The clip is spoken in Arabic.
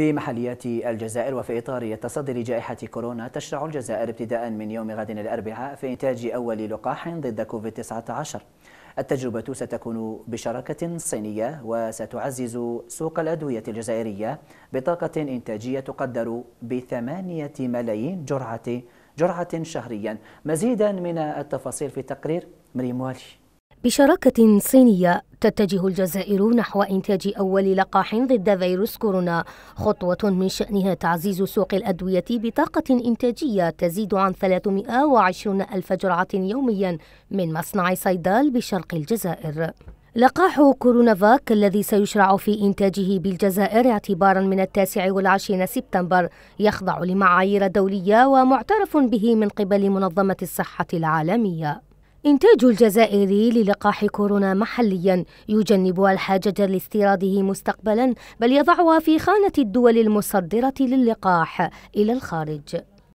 في محليات الجزائر وفي إطار التصدي لجائحة كورونا تشرع الجزائر ابتداء من يوم غد الأربعاء في إنتاج أول لقاح ضد كوفيد-19 التجربة ستكون بشراكة صينية وستعزز سوق الأدوية الجزائرية بطاقة إنتاجية تقدر بثمانية ملايين جرعة جرعة شهريا مزيدا من التفاصيل في تقرير مريم والي بشراكة صينية تتجه الجزائر نحو إنتاج أول لقاح ضد فيروس كورونا خطوة من شأنها تعزيز سوق الأدوية بطاقة إنتاجية تزيد عن 320 ألف جرعة يوميا من مصنع صيدال بشرق الجزائر لقاح كورونا فاك الذي سيشرع في إنتاجه بالجزائر اعتبارا من التاسع والعشرين سبتمبر يخضع لمعايير دولية ومعترف به من قبل منظمة الصحة العالمية إنتاج الجزائري للقاح كورونا محليا يجنب الحاجة لاستيراده مستقبلا بل يضعها في خانة الدول المصدرة للقاح إلى الخارج